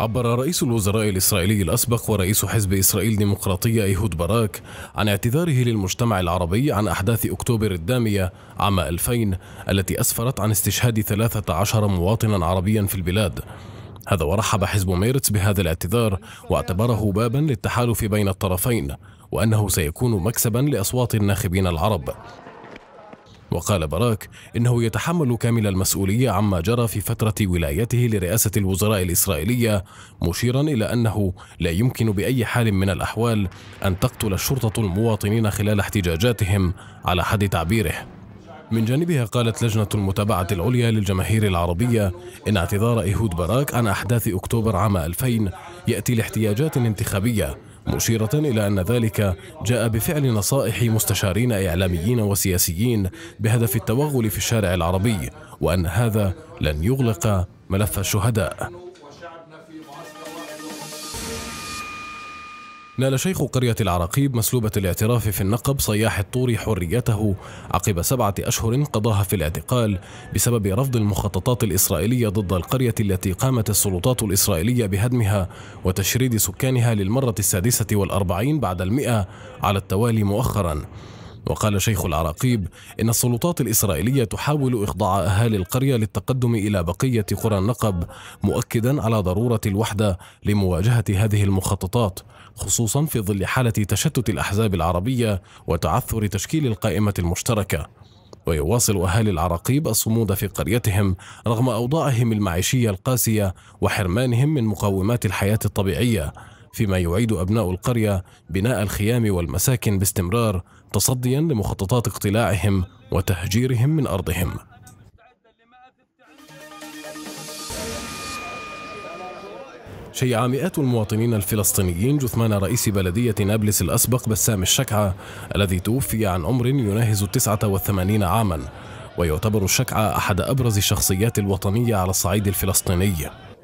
عبر رئيس الوزراء الإسرائيلي الأسبق ورئيس حزب إسرائيل الديمقراطية إيهود باراك عن اعتذاره للمجتمع العربي عن أحداث أكتوبر الدامية عام 2000 التي أسفرت عن استشهاد 13 مواطنا عربيا في البلاد هذا ورحب حزب ميرتس بهذا الاعتذار واعتبره بابا للتحالف بين الطرفين وأنه سيكون مكسبا لأصوات الناخبين العرب وقال باراك إنه يتحمل كامل المسؤولية عما جرى في فترة ولايته لرئاسة الوزراء الإسرائيلية مشيرا إلى أنه لا يمكن بأي حال من الأحوال أن تقتل الشرطة المواطنين خلال احتجاجاتهم على حد تعبيره من جانبها قالت لجنة المتابعة العليا للجماهير العربية إن اعتذار إيهود باراك عن أحداث أكتوبر عام 2000 يأتي لاحتياجات انتخابية مشيرة إلى أن ذلك جاء بفعل نصائح مستشارين إعلاميين وسياسيين بهدف التوغل في الشارع العربي وأن هذا لن يغلق ملف الشهداء نال شيخ قرية العراقيب مسلوبة الاعتراف في النقب صياح الطور حريته عقب سبعة أشهر قضاها في الاعتقال بسبب رفض المخططات الإسرائيلية ضد القرية التي قامت السلطات الإسرائيلية بهدمها وتشريد سكانها للمرة السادسة والأربعين بعد المئة على التوالي مؤخراً وقال شيخ العراقيب إن السلطات الإسرائيلية تحاول إخضاع أهالي القرية للتقدم إلى بقية قرى النقب مؤكدا على ضرورة الوحدة لمواجهة هذه المخططات خصوصا في ظل حالة تشتت الأحزاب العربية وتعثر تشكيل القائمة المشتركة ويواصل أهالي العراقيب الصمود في قريتهم رغم أوضاعهم المعيشية القاسية وحرمانهم من مقومات الحياة الطبيعية فيما يعيد أبناء القرية بناء الخيام والمساكن باستمرار تصديا لمخططات اقتلاعهم وتهجيرهم من أرضهم شيع مئات المواطنين الفلسطينيين جثمان رئيس بلدية نابلس الأسبق بسام الشكعة الذي توفي عن عمر يناهز التسعة والثمانين عاما ويعتبر الشكعة أحد أبرز الشخصيات الوطنية على الصعيد الفلسطيني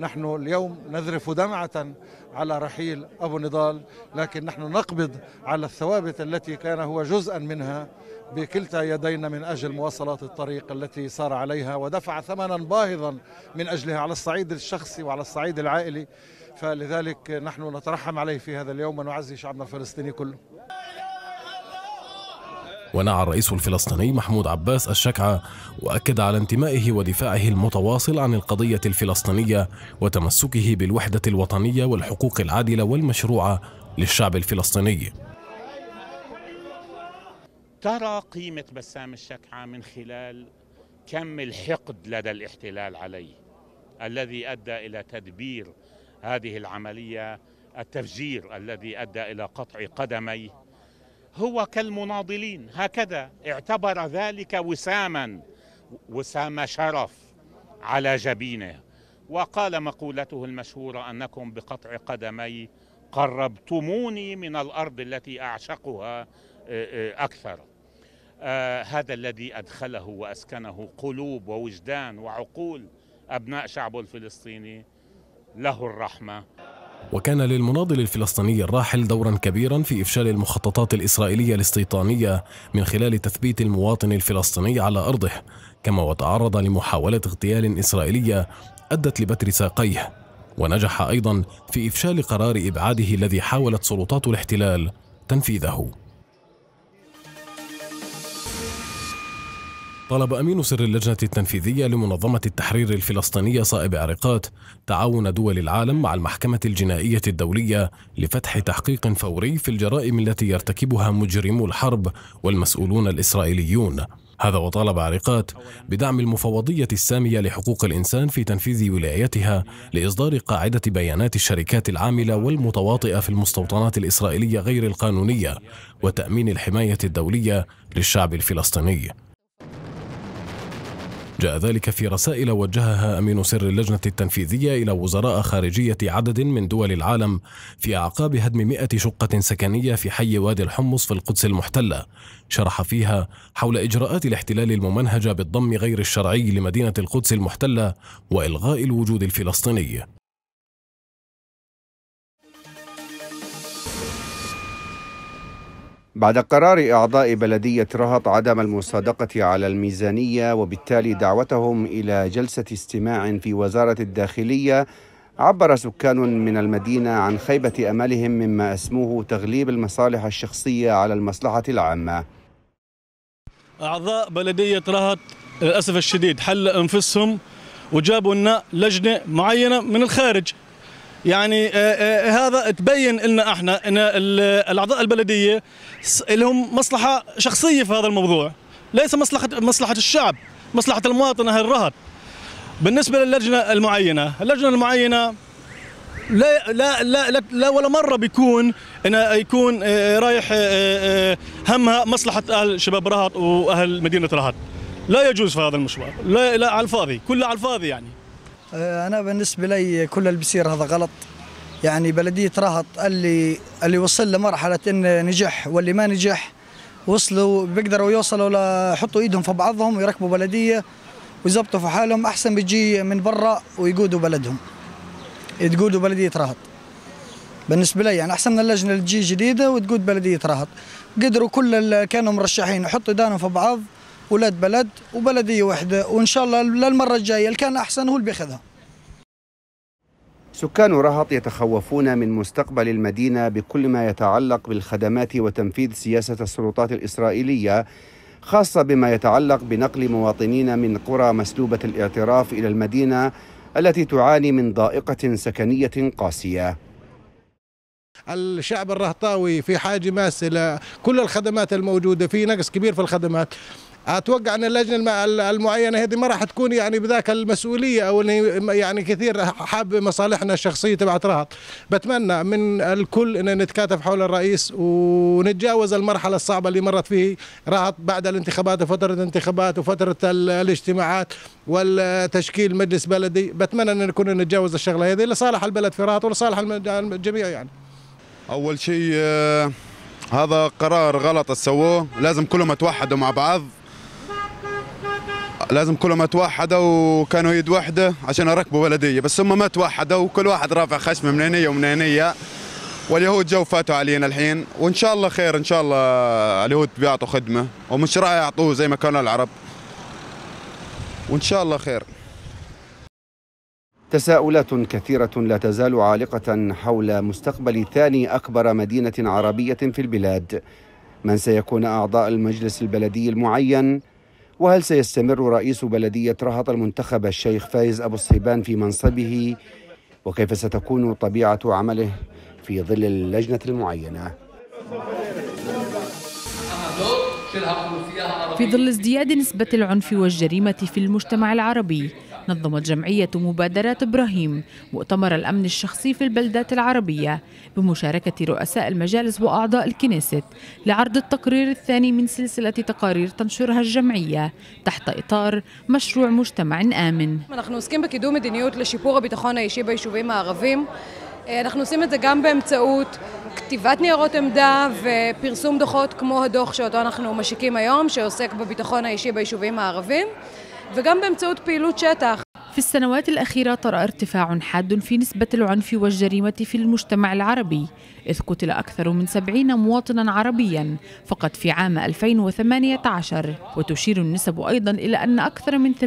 نحن اليوم نذرف دمعة على رحيل أبو نضال لكن نحن نقبض على الثوابت التي كان هو جزءا منها بكلتا يدينا من أجل مواصلة الطريق التي سار عليها ودفع ثمنا باهظا من أجلها على الصعيد الشخصي وعلى الصعيد العائلي فلذلك نحن نترحم عليه في هذا اليوم ونعزي شعبنا الفلسطيني كله ونعى الرئيس الفلسطيني محمود عباس الشكعة وأكد على انتمائه ودفاعه المتواصل عن القضية الفلسطينية وتمسكه بالوحدة الوطنية والحقوق العادلة والمشروعة للشعب الفلسطيني ترى قيمة بسام الشكعة من خلال كم الحقد لدى الاحتلال عليه الذي أدى إلى تدبير هذه العملية التفجير الذي أدى إلى قطع قدميه هو كالمناضلين هكذا اعتبر ذلك وساما وسام شرف على جبينه وقال مقولته المشهورة أنكم بقطع قدمي قربتموني من الأرض التي أعشقها آه، آه، أكثر آه، هذا الذي أدخله وأسكنه قلوب ووجدان وعقول أبناء شعبه الفلسطيني له الرحمه وكان للمناضل الفلسطيني الراحل دورا كبيرا في افشال المخططات الاسرائيليه الاستيطانيه من خلال تثبيت المواطن الفلسطيني على ارضه كما وتعرض لمحاوله اغتيال اسرائيليه ادت لبتر ساقيه ونجح ايضا في افشال قرار ابعاده الذي حاولت سلطات الاحتلال تنفيذه طلب أمين سر اللجنة التنفيذية لمنظمة التحرير الفلسطينية صائب عرقات تعاون دول العالم مع المحكمة الجنائية الدولية لفتح تحقيق فوري في الجرائم التي يرتكبها مجرمو الحرب والمسؤولون الإسرائيليون هذا وطالب عرقات بدعم المفوضية السامية لحقوق الإنسان في تنفيذ ولايتها لإصدار قاعدة بيانات الشركات العاملة والمتواطئة في المستوطنات الإسرائيلية غير القانونية وتأمين الحماية الدولية للشعب الفلسطيني جاء ذلك في رسائل وجهها أمين سر اللجنة التنفيذية إلى وزراء خارجية عدد من دول العالم في أعقاب هدم 100 شقة سكنية في حي وادي الحمص في القدس المحتلة شرح فيها حول إجراءات الاحتلال الممنهجة بالضم غير الشرعي لمدينة القدس المحتلة وإلغاء الوجود الفلسطيني بعد قرار إعضاء بلدية رهط عدم المصادقة على الميزانية وبالتالي دعوتهم إلى جلسة استماع في وزارة الداخلية عبر سكان من المدينة عن خيبة أملهم مما أسموه تغليب المصالح الشخصية على المصلحة العامة أعضاء بلدية رهط للأسف الشديد حل أنفسهم وجابوا لنا لجنة معينة من الخارج يعني آه، آه، هذا تبين لنا احنا ان الاعضاء البلديه لهم مصلحه شخصيه في هذا الموضوع ليس مصلحه مصلحه الشعب مصلحه المواطن اهل رهط بالنسبه للجنه المعينه اللجنه المعينه لا لا لا لا ولا مره بيكون انه يكون آه، رايح همها مصلحه اهل شباب رهط واهل مدينه رهط لا يجوز في هذا المشوار لا لا على الفاضي كله على الفاضي يعني آه، أنا بالنسبة لي كل اللي بيصير هذا غلط يعني بلدية رهط اللي اللي وصل لمرحلة إنه نجح واللي ما نجح وصلوا بيقدروا يوصلوا لحطوا إيدهم في بعضهم ويركبوا بلدية ويزبطوا في حالهم أحسن بتجي من برا ويقودوا بلدهم تقودوا بلدية رهط بالنسبة لي يعني أحسن من اللجنة اللي تجي جديدة وتقود بلدية رهط قدروا كل اللي كانوا مرشحين يحطوا ايدهم في بعض ولاد بلد وبلديه واحده وان شاء الله للمره الجايه اللي كان احسن هو اللي بياخذها سكان رهط يتخوفون من مستقبل المدينه بكل ما يتعلق بالخدمات وتنفيذ سياسه السلطات الاسرائيليه خاصه بما يتعلق بنقل مواطنين من قرى مسلوبه الاعتراف الى المدينه التي تعاني من ضائقه سكنيه قاسيه الشعب الرهطاوي في حاجه ماسه لكل الخدمات الموجوده في نقص كبير في الخدمات اتوقع ان اللجنه المعينه هذه ما راح تكون يعني بذاك المسؤوليه او يعني كثير حاب مصالحنا الشخصيه تبعت رهط بتمنى من الكل ان نتكاتف حول الرئيس ونتجاوز المرحله الصعبه اللي مرت فيه رهط بعد الانتخابات وفتره الانتخابات وفتره الاجتماعات والتشكيل مجلس بلدي بتمنى ان نكون نتجاوز الشغله هذه لصالح البلد في رهط ولصالح الجميع يعني اول شيء آه، هذا قرار غلط سووه لازم كلهم يتوحدوا مع بعض لازم كلهم اتوحدوا وكانوا يد واحده عشان يركبوا بلديه بس هم ما توحدوا وكل واحد رافع خشمه من هنيه ومن هنيه واليهود جو فاتوا علينا الحين وان شاء الله خير ان شاء الله اليهود بيعطوا خدمه ومش راح يعطوه زي ما كانوا العرب وان شاء الله خير تساؤلات كثيرة لا تزال عالقة حول مستقبل ثاني أكبر مدينة عربية في البلاد من سيكون أعضاء المجلس البلدي المعين وهل سيستمر رئيس بلدية رهط المنتخب الشيخ فايز أبو الصيبان في منصبه وكيف ستكون طبيعة عمله في ظل اللجنة المعينة في ظل ازدياد نسبة العنف والجريمة في المجتمع العربي نظمت جمعية مبادرات إبراهيم مؤتمر الأمن الشخصي في البلدات العربية بمشاركة رؤساء المجالس وأعضاء الكنيسة لعرض التقرير الثاني من سلسلة تقارير تنشرها الجمعية تحت إطار مشروع مجتمع آمن نحن نسكن بكدوم مدنيوت لشيبور بتخانة يشيب يشوبين العربين نحن نسيم هذا גם באמצעות כתיבת ניירות עמדה ופרסום דוחות כמו הדוח שאותו אנחנו משיקים היום שעוסק בביטחון האישי ביישובים הערבים. وגם באמצעות פעילות שטח. في السنوات الأخيرة طرأ ارتفاع حاد في نسبة العنف والجريمة في المجتمع العربي إذ قتل أكثر من سبعين مواطنا عربيا فقط في عام 2018 وتشير النسب أيضا إلى أن أكثر من 38%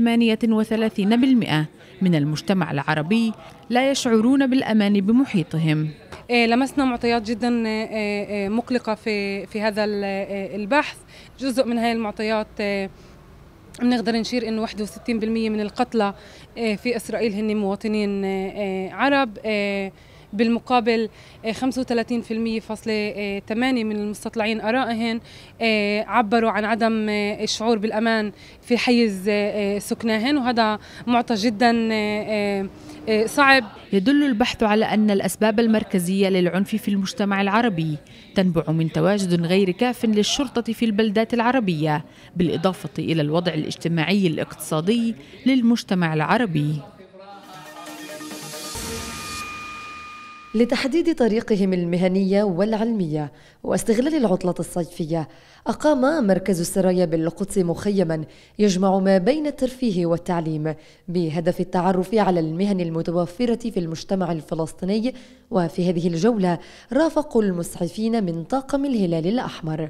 من المجتمع العربي لا يشعرون بالأمان بمحيطهم إيه، لمسنا معطيات جدا إيه، إيه، مقلقة في في هذا البحث جزء من هذه المعطيات بنقدر نشير انه 61% من القتلى آه، في اسرائيل هن مواطنين آه، آه، عرب بالمقابل 35.8 فاصلة من المستطلعين آرائهم عبروا عن عدم الشعور بالأمان في حيز سكناهن وهذا معطى جدا إيه، صعب يدل البحث على أن الأسباب المركزية للعنف في المجتمع العربي تنبع من تواجد غير كاف للشرطة في البلدات العربية بالإضافة إلى الوضع الاجتماعي الاقتصادي للمجتمع العربي لتحديد طريقهم المهنية والعلمية واستغلال العطلة الصيفية أقام مركز السرايا بالقدس مخيما يجمع ما بين الترفيه والتعليم بهدف التعرف على المهن المتوفرة في المجتمع الفلسطيني وفي هذه الجولة رافقوا المسعفين من طاقم الهلال الأحمر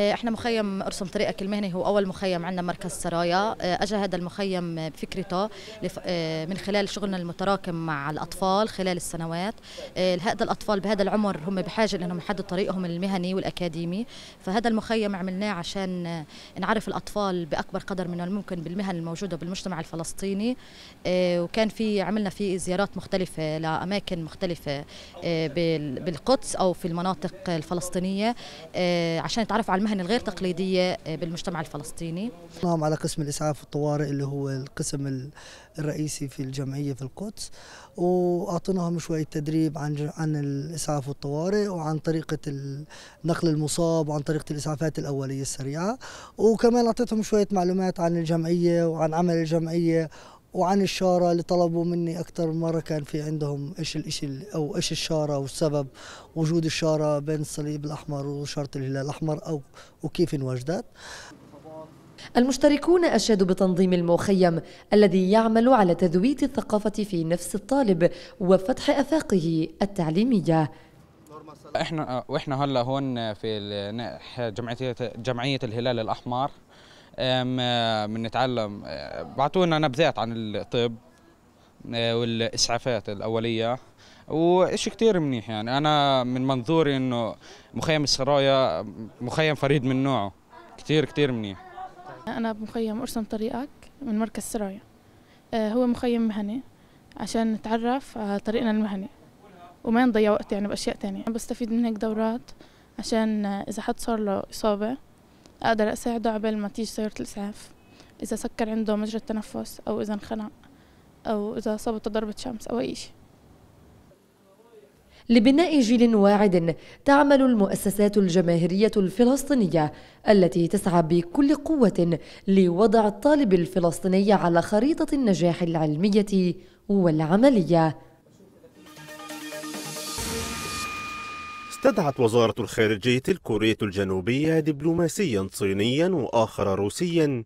آه، احنا مخيم ارسم طريقك المهني يعني هو اول مخيم عندنا مركز سرايا آه، اجى هذا المخيم بفكرته آه، من خلال شغلنا المتراكم مع الاطفال خلال السنوات هذا الاطفال بهذا العمر هم بحاجه لانهم يحددوا طريقهم المهني والاكاديمي فهذا المخيم عملناه عشان نعرف الاطفال باكبر قدر من الممكن بالمهن الموجوده بالمجتمع الفلسطيني وكان في عملنا في زيارات مختلفه لاماكن مختلفه بالقدس او في المناطق الفلسطينيه عشان يتعرفوا على المهن الغير تقليدية بالمجتمع الفلسطيني نعم على قسم الإسعاف والطوارئ اللي هو القسم الرئيسي في الجمعية في القدس وأعطيناهم شوية تدريب عن عن الإسعاف والطوارئ وعن طريقة نقل المصاب وعن طريقة الإسعافات الأولية السريعة وكمان أعطيتهم شوية معلومات عن الجمعية وعن عمل الجمعية وعن الشارة اللي طلبوا مني أكثر مرة كان في عندهم إيش الإشي أو إيش الشارة والسبب وجود الشارة بين الصليب الأحمر وشارة الهلال الأحمر أو وكيف انوجدت المشتركون أشادوا بتنظيم المخيم الذي يعمل على تذويت الثقافة في نفس الطالب وفتح أفاقه التعليمية احنا واحنا هلا هون في جمعيه جمعيه الهلال الاحمر بنتعلم آه، آه، بعطونا نبذات عن الطب آه، والاسعافات الاوليه وإشي كتير منيح يعني أنا من منظوري إنه مخيم السرايا مخيم فريد من نوعه كتير كتير منيح أنا بمخيم أرسم طريقك من مركز سرايا هو مخيم مهني عشان نتعرف على طريقنا المهني وما نضيع وقت يعني بأشياء تانية بستفيد من هيك دورات عشان إذا حد صار له إصابة أقدر أساعده عبال ما تيجي سيارة الإسعاف إذا سكر عنده مجرى التنفس أو إذا انخنق أو إذا أصابته ضربة شمس أو أي شيء لبناء جيل واعد تعمل المؤسسات الجماهيرية الفلسطينية التي تسعى بكل قوة لوضع الطالب الفلسطيني على خريطة النجاح العلمية والعملية استدعت وزارة الخارجية الكورية الجنوبية دبلوماسيا صينيا وآخر روسيا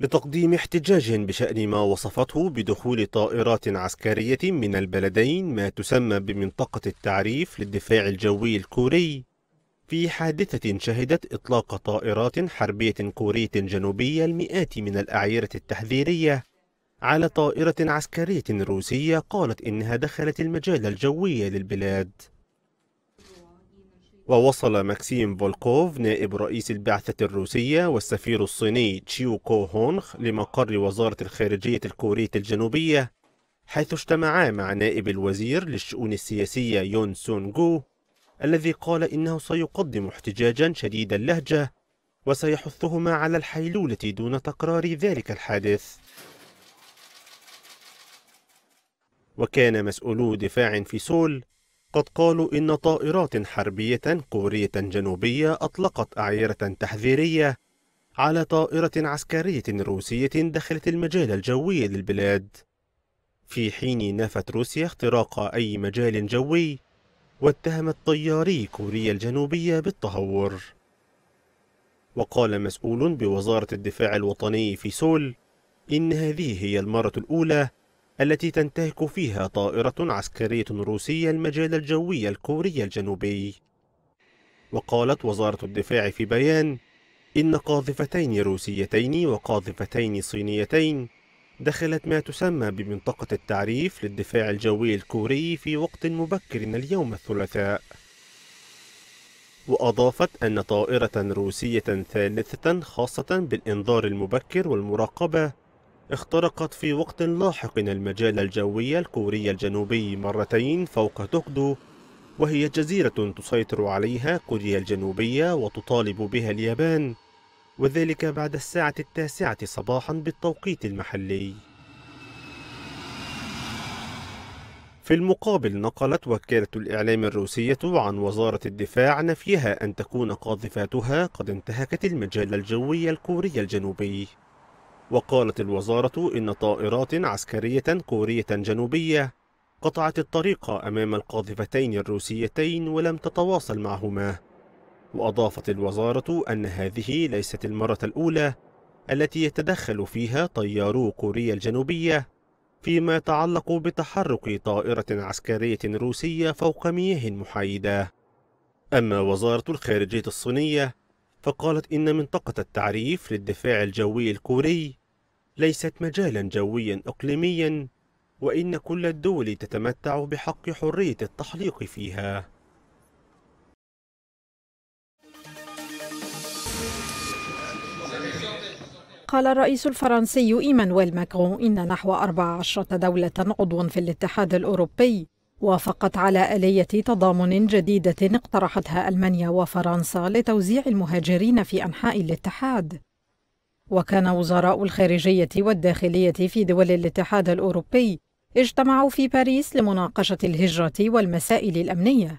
لتقديم احتجاج بشأن ما وصفته بدخول طائرات عسكرية من البلدين ما تسمى بمنطقة التعريف للدفاع الجوي الكوري في حادثة شهدت إطلاق طائرات حربية كورية جنوبية المئات من الأعيرة التحذيرية على طائرة عسكرية روسية قالت إنها دخلت المجال الجوي للبلاد ووصل ماكسيم فولكوف نائب رئيس البعثة الروسية والسفير الصيني تشيو كو هونخ لمقر وزارة الخارجية الكورية الجنوبية حيث اجتمعا مع نائب الوزير للشؤون السياسية يون سون جو الذي قال إنه سيقدم احتجاجا شديد اللهجة وسيحثهما على الحيلولة دون تكرار ذلك الحادث وكان مسؤولو دفاع في سول قد قالوا إن طائرات حربية كورية جنوبية أطلقت أعيرة تحذيرية على طائرة عسكرية روسية دخلت المجال الجوي للبلاد في حين نفت روسيا اختراق أي مجال جوي واتهمت طياري كوريا الجنوبية بالتهور وقال مسؤول بوزارة الدفاع الوطني في سول إن هذه هي المرة الأولى التي تنتهك فيها طائرة عسكرية روسية المجال الجوي الكوري الجنوبي وقالت وزارة الدفاع في بيان إن قاذفتين روسيتين وقاذفتين صينيتين دخلت ما تسمى بمنطقة التعريف للدفاع الجوي الكوري في وقت مبكر اليوم الثلاثاء وأضافت أن طائرة روسية ثالثة خاصة بالإنذار المبكر والمراقبة اخترقت في وقت لاحق المجال الجوي الكوري الجنوبي مرتين فوق توكدو وهي جزيرة تسيطر عليها كوريا الجنوبية وتطالب بها اليابان وذلك بعد الساعة التاسعة صباحا بالتوقيت المحلي في المقابل نقلت وكالة الإعلام الروسية عن وزارة الدفاع نفيها أن تكون قاذفاتها قد انتهكت المجال الجوي الكوري الجنوبي وقالت الوزارة إن طائرات عسكرية كورية جنوبية قطعت الطريق أمام القاذفتين الروسيتين ولم تتواصل معهما وأضافت الوزارة أن هذه ليست المرة الأولى التي يتدخل فيها طيارو كوريا الجنوبية فيما يتعلق بتحرك طائرة عسكرية روسية فوق مياه محايدة أما وزارة الخارجية الصينية فقالت إن منطقة التعريف للدفاع الجوي الكوري ليست مجالا جويا اقليميا وان كل الدول تتمتع بحق حريه التحليق فيها قال الرئيس الفرنسي إيمانويل ماكرون إن نحو 14 دولة عضو في الاتحاد الأوروبي وافقت على آلية تضامن جديدة اقترحتها ألمانيا وفرنسا لتوزيع المهاجرين في أنحاء الاتحاد وكان وزراء الخارجية والداخلية في دول الاتحاد الأوروبي اجتمعوا في باريس لمناقشة الهجرة والمسائل الأمنية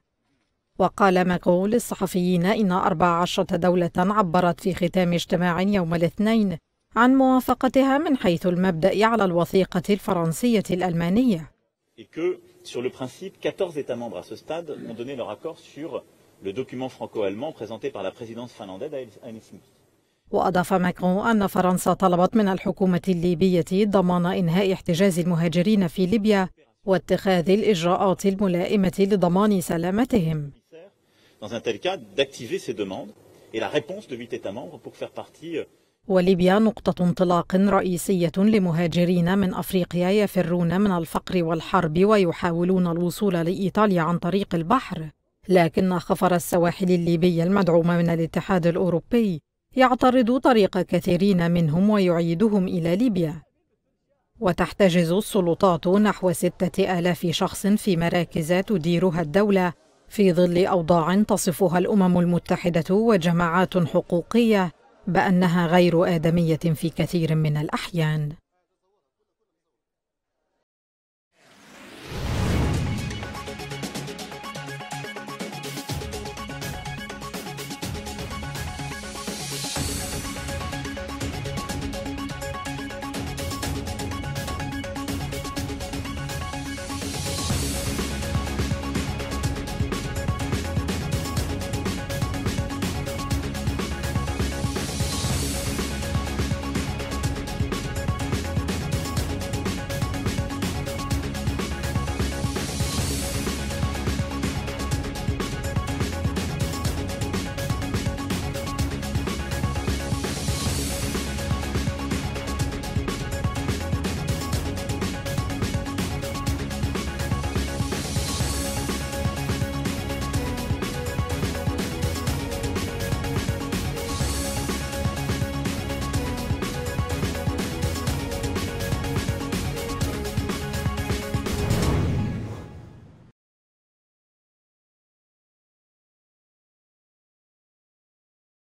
وقال ماكرون للصحفيين إن 14 دولة عبرت في ختام اجتماع يوم الاثنين عن موافقتها من حيث المبدأ على الوثيقة الفرنسية الألمانية le document franco-allemand présenté par la présidence finlandaise à Helsinki. وأضاف ماكرون أن فرنسا طلبت من الحكومة الليبية ضمان إنهاء احتجاز المهاجرين في ليبيا واتخاذ الإجراءات الملائمة لضمان سلامتهم. Euh, وليبيا نقطة انطلاق رئيسية لمهاجرين من أفريقيا يفرون من الفقر والحرب ويحاولون الوصول لإيطاليا عن طريق البحر لكن خفر السواحل الليبية المدعومة من الاتحاد الأوروبي يعترض طريق كثيرين منهم ويعيدهم إلى ليبيا وتحتجز السلطات نحو ستة آلاف شخص في مراكز تديرها الدولة في ظل أوضاع تصفها الأمم المتحدة وجماعات حقوقية بأنها غير آدمية في كثير من الأحيان